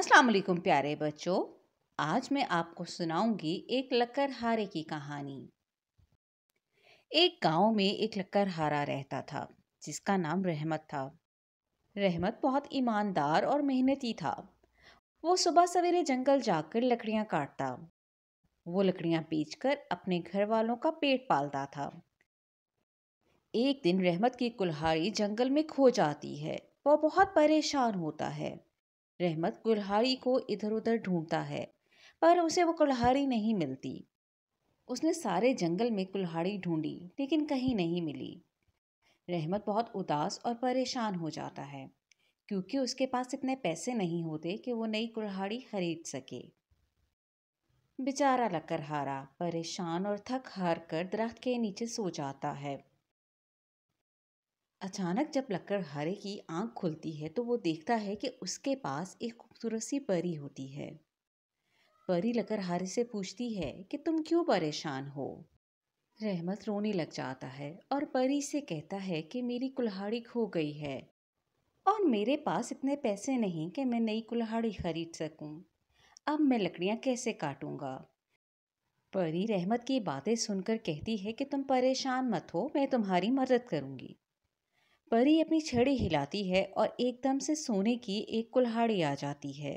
अस्सलाम वालेकुम प्यारे बच्चों आज मैं आपको सुनाऊंगी एक लकड़हारे की कहानी एक गांव में एक लकड़हारा रहता था जिसका नाम रहमत था रहमत बहुत ईमानदार और मेहनती था वो सुबह सवेरे जंगल जाकर लकड़ियां काटता वो लकड़ियां बेचकर अपने घर वालों का पेट पालता था एक दिन रहमत की कुल्हाड़ी जंगल में खो जाती है वह बहुत परेशान होता है रहमत कुल्हाड़ी को इधर उधर ढूंढता है पर उसे वो कुल्हाड़ी नहीं मिलती उसने सारे जंगल में कुल्हाड़ी ढूंढी लेकिन कहीं नहीं मिली रहमत बहुत उदास और परेशान हो जाता है क्योंकि उसके पास इतने पैसे नहीं होते कि वो नई कुल्हाड़ी खरीद सके बेचारा लकर हारा परेशान और थक हार कर दरख्त के नीचे सो जाता है अचानक जब लक्कड़ हारे की आंख खुलती है तो वो देखता है कि उसके पास एक खूबसूरत सी परी होती है परी लक्कड़ हारे से पूछती है कि तुम क्यों परेशान हो रहमत रोने लग जाता है और परी से कहता है कि मेरी कुल्हाड़ी खो गई है और मेरे पास इतने पैसे नहीं कि मैं नई कुल्हाड़ी खरीद सकूं। अब मैं लकड़ियां कैसे काटूंगा परी रहमत की बातें सुनकर कहती है कि तुम परेशान मत हो मैं तुम्हारी मदद करूंगी परी अपनी छड़ी हिलाती है और एकदम से सोने की एक कुल्हाड़ी आ जाती है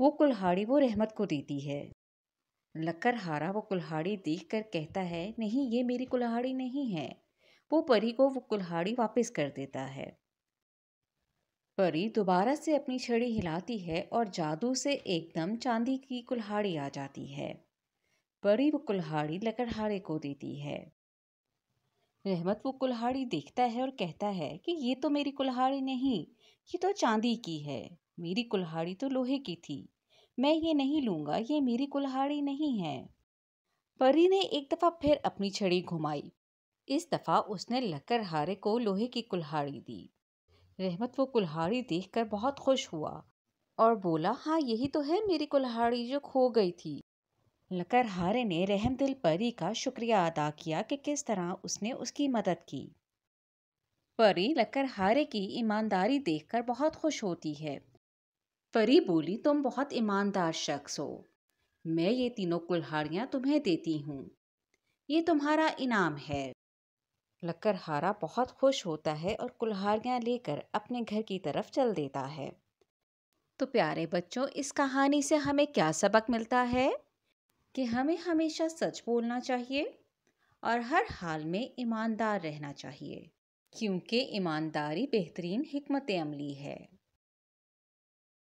वो कुल्हाड़ी वो रहमत को देती है लक्कर हारा वो कुल्हाड़ी देख कर कहता है नहीं ये मेरी कुल्हाड़ी नहीं है वो परी को वो कुल्हाड़ी वापस कर देता है परी दोबारा से अपनी छड़ी हिलाती है और जादू से एकदम चांदी की कुल्हाड़ी आ जाती है परी वो कुल्हाड़ी लकड़हारे को देती है रहमत वो कुल्हाड़ी देखता है और कहता है कि ये तो मेरी कुल्हाड़ी नहीं ये तो चांदी की है मेरी कुल्हाड़ी तो लोहे की थी मैं ये नहीं लूँगा ये मेरी कुल्हाड़ी नहीं है परी ने एक दफ़ा फिर अपनी छड़ी घुमाई इस दफ़ा उसने लकर हारे को लोहे की कुल्हाड़ी दी रहमत वो कुल्हाड़ी देखकर बहुत खुश हुआ और बोला हाँ यही तो है मेरी कुल्हाड़ी जो खो गई थी लकरहारे ने रहमदिल परी का शुक्रिया अदा किया कि किस तरह उसने उसकी मदद की परी लकरहारे की ईमानदारी देखकर बहुत खुश होती है परी बोली तुम बहुत ईमानदार शख्स हो मैं ये तीनों कुल्हाड़ियाँ तुम्हें देती हूँ ये तुम्हारा इनाम है लकरहारा बहुत खुश होता है और कुल्हाड़ियाँ लेकर अपने घर की तरफ चल देता है तो प्यारे बच्चों इस कहानी से हमें क्या सबक मिलता है कि हमें हमेशा सच बोलना चाहिए और हर हाल में ईमानदार रहना चाहिए क्योंकि ईमानदारी बेहतरीन हमत अमली है